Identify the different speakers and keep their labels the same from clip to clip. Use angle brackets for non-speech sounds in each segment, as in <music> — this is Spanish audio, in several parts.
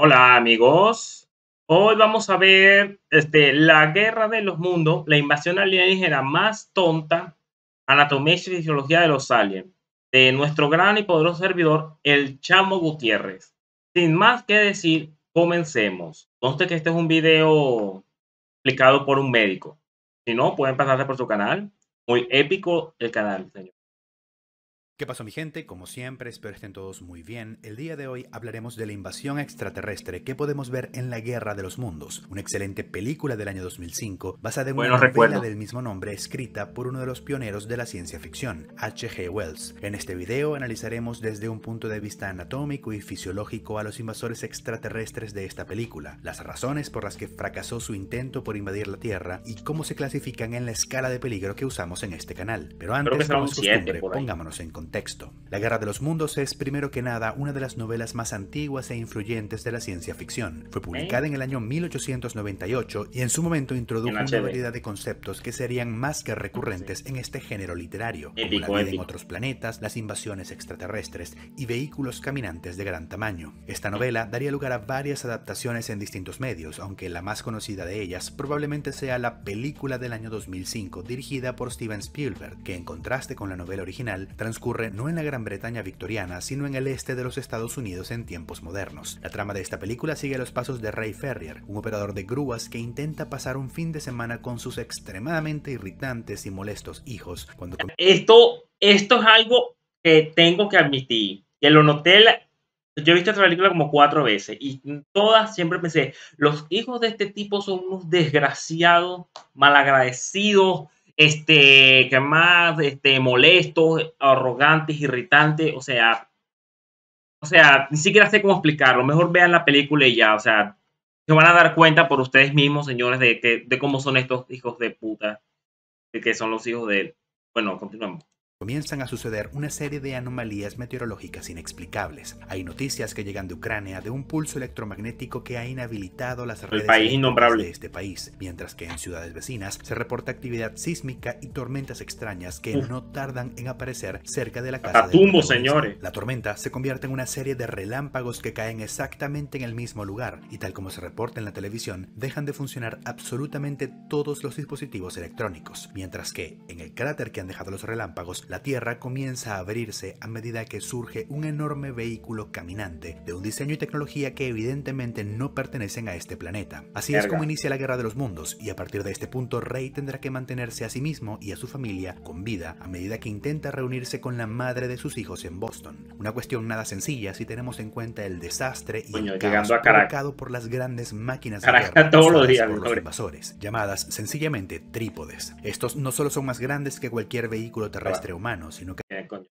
Speaker 1: Hola amigos, hoy vamos a ver este, la guerra de los mundos, la invasión alienígena más tonta, anatomía y fisiología de los aliens, de nuestro gran y poderoso servidor, el Chamo Gutiérrez. Sin más que decir, comencemos. Conste que este es un video explicado por un médico. Si no, pueden pasarse por su canal. Muy épico el canal, señor.
Speaker 2: ¿Qué pasó mi gente? Como siempre, espero estén todos muy bien. El día de hoy hablaremos de la invasión extraterrestre que podemos ver en La Guerra de los Mundos, una excelente película del año 2005 basada en una novela del mismo nombre escrita por uno de los pioneros de la ciencia ficción, H.G. Wells. En este video analizaremos desde un punto de vista anatómico y fisiológico a los invasores extraterrestres de esta película, las razones por las que fracasó su intento por invadir la Tierra y cómo se clasifican en la escala de peligro que usamos en este canal. Pero antes, como es pongámonos en contacto texto. La Guerra de los Mundos es, primero que nada, una de las novelas más antiguas e influyentes de la ciencia ficción. Fue publicada en el año 1898 y en su momento introdujo una variedad de conceptos que serían más que recurrentes en este género literario, como la vida en otros planetas, las invasiones extraterrestres y vehículos caminantes de gran tamaño. Esta novela daría lugar a varias adaptaciones en distintos medios, aunque la más conocida de ellas probablemente sea la película del año 2005 dirigida por Steven Spielberg, que en contraste con la novela original transcurre no en la Gran Bretaña victoriana, sino en el este de los Estados Unidos en tiempos modernos. La trama de esta película sigue los pasos de Ray Ferrier, un operador de grúas que intenta pasar un fin de semana con sus extremadamente irritantes y molestos hijos cuando...
Speaker 1: Esto, esto es algo que tengo que admitir, que lo noté Yo he visto esta película como cuatro veces y todas siempre pensé, los hijos de este tipo son unos desgraciados, malagradecidos, este, que más, este, molestos, arrogantes, irritantes, o sea, o sea, ni siquiera sé cómo explicarlo, mejor vean la película y ya, o sea, se van a dar cuenta por ustedes mismos, señores, de, que, de cómo son estos hijos de puta, de que son los hijos de él. Bueno, continuamos.
Speaker 2: Comienzan a suceder una serie de anomalías meteorológicas inexplicables. Hay noticias que llegan de Ucrania de un pulso electromagnético que ha inhabilitado las redes de este país, mientras que en ciudades vecinas se reporta actividad sísmica y tormentas extrañas que no tardan en aparecer cerca de la casa. de... señores. La tormenta se convierte en una serie de relámpagos que caen exactamente en el mismo lugar y tal como se reporta en la televisión, dejan de funcionar absolutamente todos los dispositivos electrónicos, mientras que en el cráter que han dejado los relámpagos la Tierra comienza a abrirse a medida que surge un enorme vehículo caminante de un diseño y tecnología que evidentemente no pertenecen a este planeta. Así es como inicia la Guerra de los Mundos y a partir de este punto Rey tendrá que mantenerse a sí mismo y a su familia con vida a medida que intenta reunirse con la madre de sus hijos en Boston. Una cuestión nada sencilla si tenemos en cuenta el desastre y el caos provocado por las grandes máquinas de guerra todos los los invasores, llamadas sencillamente trípodes. Estos no solo son más grandes que cualquier vehículo terrestre humano, sino que... Eh, estoy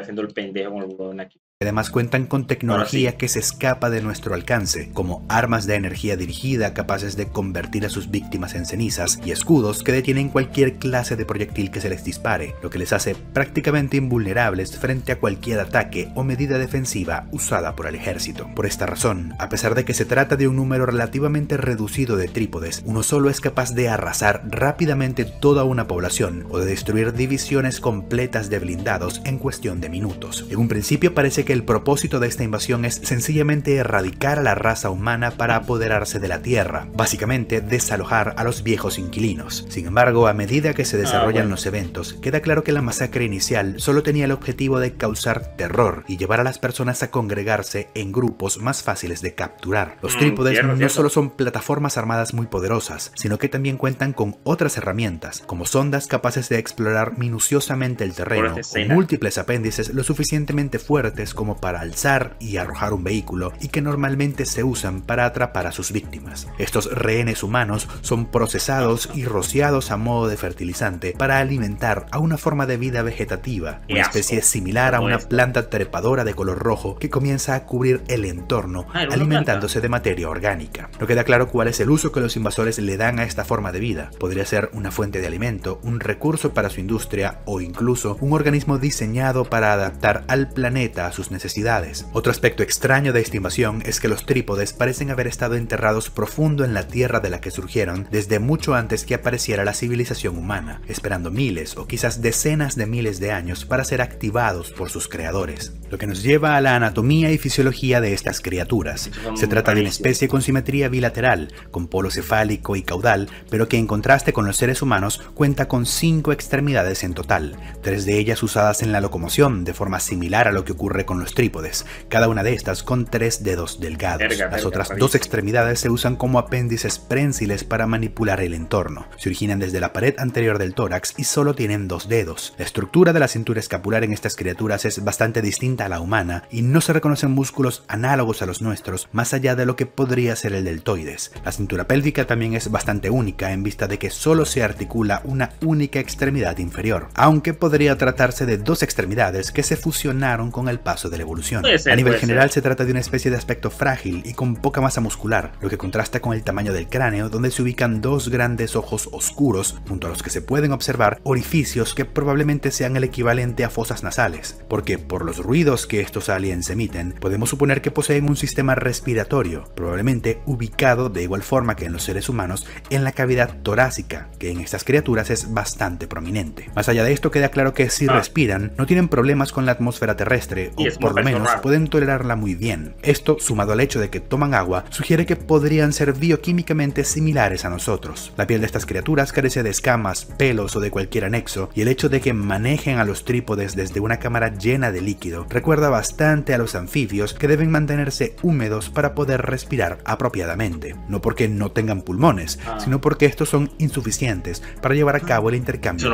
Speaker 2: haciendo el pendejo con el huevón aquí. Además cuentan con tecnología que se escapa de nuestro alcance, como armas de energía dirigida capaces de convertir a sus víctimas en cenizas y escudos que detienen cualquier clase de proyectil que se les dispare, lo que les hace prácticamente invulnerables frente a cualquier ataque o medida defensiva usada por el ejército. Por esta razón, a pesar de que se trata de un número relativamente reducido de trípodes, uno solo es capaz de arrasar rápidamente toda una población o de destruir divisiones completas de blindados en cuestión de minutos. En un principio parece que el propósito de esta invasión es sencillamente erradicar a la raza humana para apoderarse de la Tierra, básicamente desalojar a los viejos inquilinos. Sin embargo, a medida que se ah, desarrollan los eventos, queda claro que la masacre inicial solo tenía el objetivo de causar terror y llevar a las personas a congregarse en grupos más fáciles de capturar. Los mm, trípodes no solo son plataformas armadas muy poderosas, sino que también cuentan con otras herramientas, como sondas capaces de explorar minuciosamente el terreno, múltiples apéndices lo suficientemente fuertes como para alzar y arrojar un vehículo y que normalmente se usan para atrapar a sus víctimas. Estos rehenes humanos son procesados y rociados a modo de fertilizante para alimentar a una forma de vida vegetativa, una especie similar a una planta trepadora de color rojo que comienza a cubrir el entorno ah, alimentándose de materia orgánica. No queda claro cuál es el uso que los invasores le dan a esta forma de vida. Podría ser una fuente de alimento, un recurso para su industria o incluso un organismo diseñado para adaptar al planeta a sus necesidades. Otro aspecto extraño de estimación es que los trípodes parecen haber estado enterrados profundo en la tierra de la que surgieron desde mucho antes que apareciera la civilización humana, esperando miles o quizás decenas de miles de años para ser activados por sus creadores. Lo que nos lleva a la anatomía y fisiología de estas criaturas. Se trata de una especie con simetría bilateral, con polo cefálico y caudal, pero que en contraste con los seres humanos cuenta con cinco extremidades en total, tres de ellas usadas en la locomoción de forma similar a lo que ocurre con los trípodes, cada una de estas con tres dedos delgados. Las otras dos extremidades se usan como apéndices prensiles para manipular el entorno. Se originan desde la pared anterior del tórax y solo tienen dos dedos. La estructura de la cintura escapular en estas criaturas es bastante distinta a la humana y no se reconocen músculos análogos a los nuestros, más allá de lo que podría ser el deltoides. La cintura pélvica también es bastante única en vista de que solo se articula una única extremidad inferior, aunque podría tratarse de dos extremidades que se fusionaron con el paso de la evolución. a nivel general se trata de una especie de aspecto frágil y con poca masa muscular, lo que contrasta con el tamaño del cráneo donde se ubican dos grandes ojos oscuros junto a los que se pueden observar orificios que probablemente sean el equivalente a fosas nasales, porque por los ruidos que estos aliens emiten, podemos suponer que poseen un sistema respiratorio, probablemente ubicado de igual forma que en los seres humanos en la cavidad torácica, que en estas criaturas es bastante prominente. Más allá de esto queda claro que si ah. respiran, no tienen problemas con la atmósfera terrestre o por lo menos pueden tolerarla muy bien. Esto, sumado al hecho de que toman agua, sugiere que podrían ser bioquímicamente similares a nosotros. La piel de estas criaturas carece de escamas, pelos o de cualquier anexo, y el hecho de que manejen a los trípodes desde una cámara llena de líquido recuerda bastante a los anfibios que deben mantenerse húmedos para poder respirar apropiadamente. No porque no tengan pulmones, ah. sino porque estos son insuficientes para llevar a cabo el intercambio.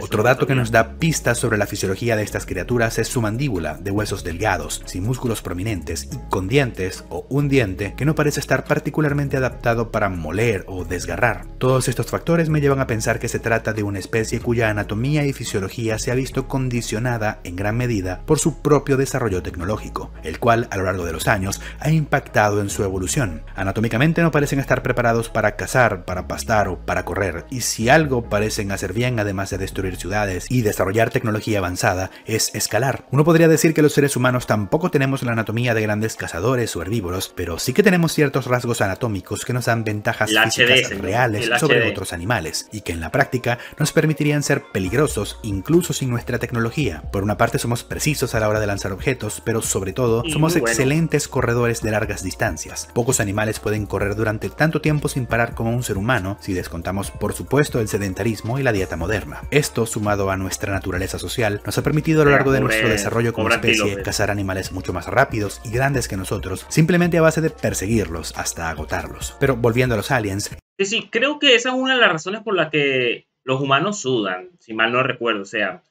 Speaker 2: Otro dato que nos da pistas sobre la fisiología de estas criaturas es su mandíbula de hueso delgados, sin músculos prominentes y con dientes o un diente que no parece estar particularmente adaptado para moler o desgarrar. Todos estos factores me llevan a pensar que se trata de una especie cuya anatomía y fisiología se ha visto condicionada en gran medida por su propio desarrollo tecnológico, el cual a lo largo de los años ha impactado en su evolución. Anatómicamente no parecen estar preparados para cazar, para pastar o para correr, y si algo parecen hacer bien además de destruir ciudades y desarrollar tecnología avanzada, es escalar. Uno podría decir que los seres humanos tampoco tenemos la anatomía de grandes cazadores o herbívoros, pero sí que tenemos ciertos rasgos anatómicos que nos dan ventajas físicas reales sobre otros animales y que en la práctica nos permitirían ser peligrosos incluso sin nuestra tecnología. Por una parte somos precisos a la hora de lanzar objetos, pero sobre todo somos excelentes corredores de largas distancias. Pocos animales pueden correr durante tanto tiempo sin parar como un ser humano, si descontamos por supuesto el sedentarismo y la dieta moderna. Esto, sumado a nuestra naturaleza social, nos ha permitido a lo largo de nuestro desarrollo como especie eh, cazar animales mucho más rápidos y grandes que nosotros, simplemente a base de perseguirlos hasta agotarlos. Pero volviendo a los aliens.
Speaker 1: Sí, sí, creo que esa es una de las razones por las que los humanos sudan, si mal no recuerdo. O sea,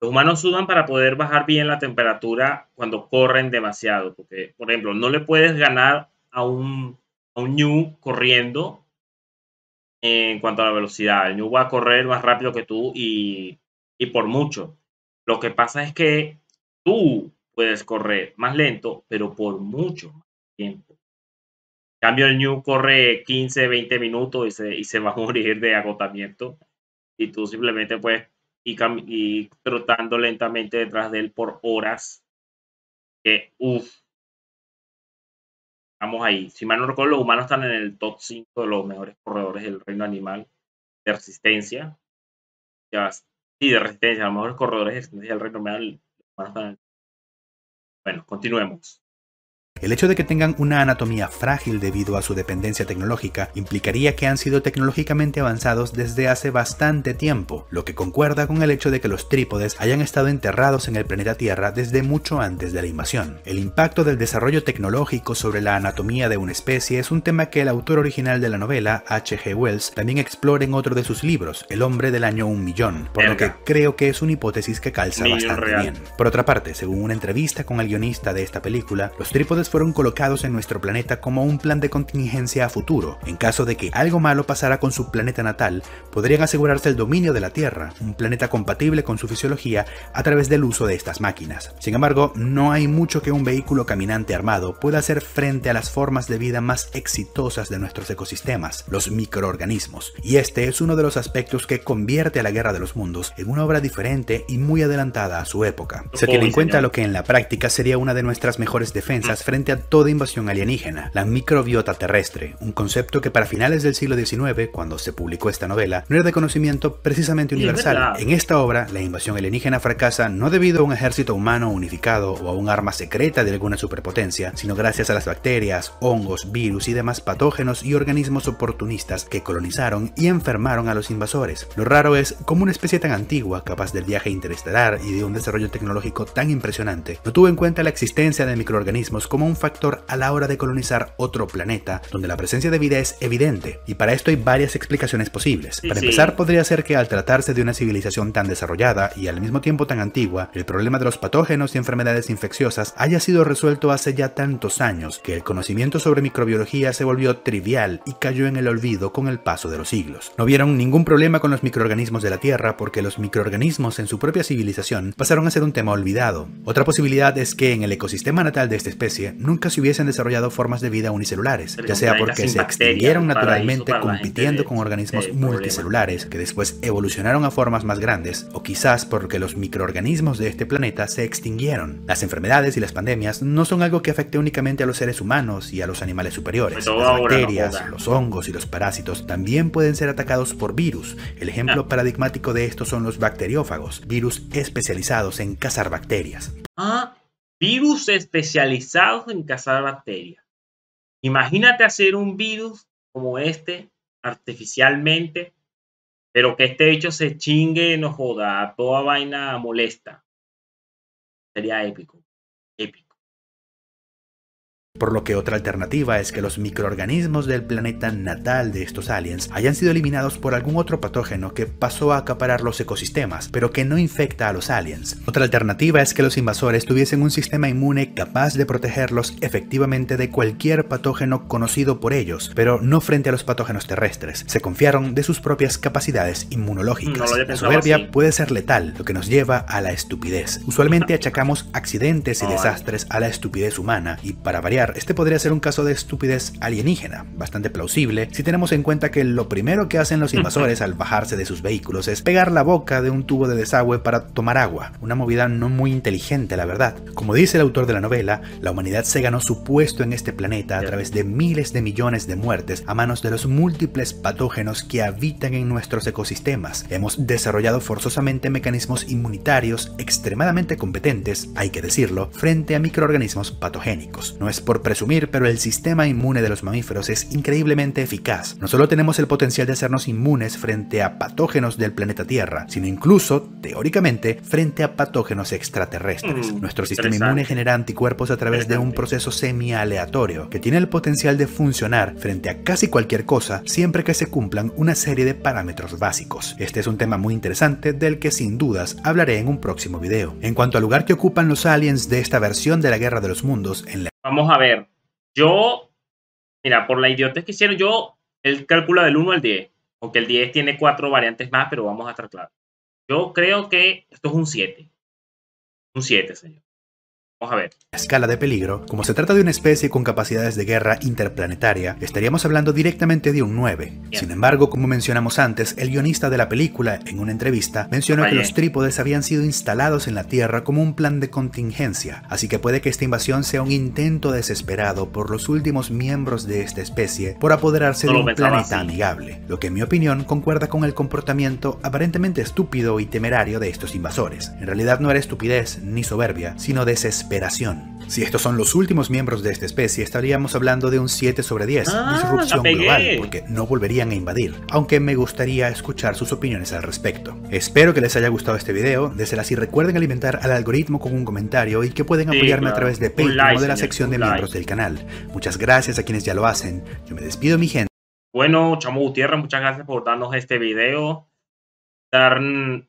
Speaker 1: los humanos sudan para poder bajar bien la temperatura cuando corren demasiado. Porque, por ejemplo, no le puedes ganar a un, a un ñu corriendo en cuanto a la velocidad. El ñu va a correr más rápido que tú y, y por mucho. Lo que pasa es que tú puedes correr más lento, pero por mucho más tiempo. En cambio, el New corre 15, 20 minutos y se, y se va a <laughs> morir de agotamiento. Y tú simplemente puedes ir, trotando lentamente detrás de él por horas. Que, uff. Estamos ahí. Si mal no recuerdo, los humanos están en el top 5 de los mejores corredores del reino animal de resistencia. Ya, sí, de resistencia, los mejores corredores de resistencia del reino animal. están en el bueno, continuemos.
Speaker 2: El hecho de que tengan una anatomía frágil debido a su dependencia tecnológica implicaría que han sido tecnológicamente avanzados desde hace bastante tiempo, lo que concuerda con el hecho de que los trípodes hayan estado enterrados en el planeta Tierra desde mucho antes de la invasión. El impacto del desarrollo tecnológico sobre la anatomía de una especie es un tema que el autor original de la novela, H.G. Wells, también explora en otro de sus libros, El hombre del año un millón, por lo que creo que es una hipótesis que calza bastante bien. Por otra parte, según una entrevista con el guionista de esta película, los trípodes fueron colocados en nuestro planeta como un plan de contingencia a futuro. En caso de que algo malo pasara con su planeta natal, podrían asegurarse el dominio de la Tierra, un planeta compatible con su fisiología a través del uso de estas máquinas. Sin embargo, no hay mucho que un vehículo caminante armado pueda hacer frente a las formas de vida más exitosas de nuestros ecosistemas, los microorganismos, y este es uno de los aspectos que convierte a la Guerra de los Mundos en una obra diferente y muy adelantada a su época. Se tiene en cuenta lo que en la práctica sería una de nuestras mejores defensas frente mm frente a toda invasión alienígena, la microbiota terrestre, un concepto que para finales del siglo XIX, cuando se publicó esta novela, no era de conocimiento precisamente universal. En esta obra, la invasión alienígena fracasa no debido a un ejército humano unificado o a un arma secreta de alguna superpotencia, sino gracias a las bacterias, hongos, virus y demás patógenos y organismos oportunistas que colonizaron y enfermaron a los invasores. Lo raro es cómo una especie tan antigua, capaz del viaje interestelar y de un desarrollo tecnológico tan impresionante, no tuvo en cuenta la existencia de microorganismos como un factor a la hora de colonizar otro planeta donde la presencia de vida es evidente, y para esto hay varias explicaciones posibles. Para empezar, podría ser que al tratarse de una civilización tan desarrollada y al mismo tiempo tan antigua, el problema de los patógenos y enfermedades infecciosas haya sido resuelto hace ya tantos años que el conocimiento sobre microbiología se volvió trivial y cayó en el olvido con el paso de los siglos. No vieron ningún problema con los microorganismos de la Tierra porque los microorganismos en su propia civilización pasaron a ser un tema olvidado. Otra posibilidad es que en el ecosistema natal de esta especie nunca se hubiesen desarrollado formas de vida unicelulares, ya sea porque se extinguieron naturalmente compitiendo con organismos multicelulares que después evolucionaron a formas más grandes, o quizás porque los microorganismos de este planeta se extinguieron. Las enfermedades y las pandemias no son algo que afecte únicamente a los seres humanos y a los animales superiores. Pues las bacterias, los hongos y los parásitos también pueden ser atacados por virus. El ejemplo ah. paradigmático de esto son los bacteriófagos, virus especializados en cazar bacterias.
Speaker 1: Ah, virus especializados en cazar bacterias. Imagínate hacer un virus como este artificialmente, pero que este hecho se chingue, no joda, toda vaina molesta. Sería épico, épico.
Speaker 2: Por lo que otra alternativa es que los microorganismos del planeta natal de estos aliens hayan sido eliminados por algún otro patógeno que pasó a acaparar los ecosistemas, pero que no infecta a los aliens. Otra alternativa es que los invasores tuviesen un sistema inmune capaz de protegerlos efectivamente de cualquier patógeno conocido por ellos, pero no frente a los patógenos terrestres. Se confiaron de sus propias capacidades inmunológicas. la soberbia puede ser letal, lo que nos lleva a la estupidez. Usualmente achacamos accidentes y desastres a la estupidez humana, y para variar, este podría ser un caso de estupidez alienígena, bastante plausible si tenemos en cuenta que lo primero que hacen los invasores al bajarse de sus vehículos es pegar la boca de un tubo de desagüe para tomar agua, una movida no muy inteligente la verdad. Como dice el autor de la novela, la humanidad se ganó su puesto en este planeta a través de miles de millones de muertes a manos de los múltiples patógenos que habitan en nuestros ecosistemas. Hemos desarrollado forzosamente mecanismos inmunitarios extremadamente competentes, hay que decirlo, frente a microorganismos patogénicos. No es por presumir, pero el sistema inmune de los mamíferos es increíblemente eficaz. No solo tenemos el potencial de hacernos inmunes frente a patógenos del planeta Tierra, sino incluso, teóricamente, frente a patógenos extraterrestres. Mm, Nuestro sistema inmune genera anticuerpos a través de un proceso semi-aleatorio que tiene el potencial de funcionar frente a casi cualquier cosa siempre que se cumplan una serie de parámetros básicos. Este es un tema muy interesante del que sin dudas hablaré en un próximo video. En cuanto al lugar que ocupan los aliens de esta versión de la Guerra de los Mundos en la
Speaker 1: Vamos a ver. Yo, mira, por la idiotez que hicieron, yo, él cálculo del 1 al 10, aunque el 10 tiene cuatro variantes más, pero vamos a estar claros. Yo creo que esto es un 7. Un 7, señor a
Speaker 2: ver. escala de peligro, como se trata de una especie con capacidades de guerra interplanetaria, estaríamos hablando directamente de un 9. Sin embargo, como mencionamos antes, el guionista de la película, en una entrevista, mencionó que los trípodes habían sido instalados en la Tierra como un plan de contingencia, así que puede que esta invasión sea un intento desesperado por los últimos miembros de esta especie por apoderarse de un planeta amigable, lo que en mi opinión concuerda con el comportamiento aparentemente estúpido y temerario de estos invasores. En realidad no era estupidez ni soberbia, sino desesperación si estos son los últimos miembros de esta especie, estaríamos hablando de un 7 sobre 10, ah, disrupción global, porque no volverían a invadir, aunque me gustaría escuchar sus opiniones al respecto. Espero que les haya gustado este video, desde así recuerden alimentar al algoritmo con un comentario y que pueden apoyarme a través de Patreon o de la sección de miembros del canal. Muchas gracias a quienes ya lo hacen, yo me despido mi gente.
Speaker 1: Bueno, Chamo Gutiérrez, muchas gracias por darnos este video dar,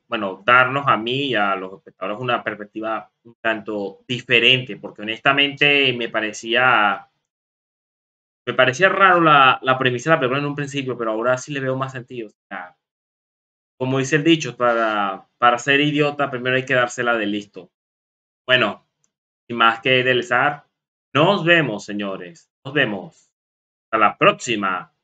Speaker 1: bueno, darnos a mí y a los espectadores una perspectiva un tanto diferente, porque honestamente me parecía, me parecía raro la, premisa de la en un principio, pero ahora sí le veo más sentido. como dice el dicho, para, para ser idiota primero hay que dársela de listo. Bueno, sin más que delezar, nos vemos, señores. Nos vemos. Hasta la próxima.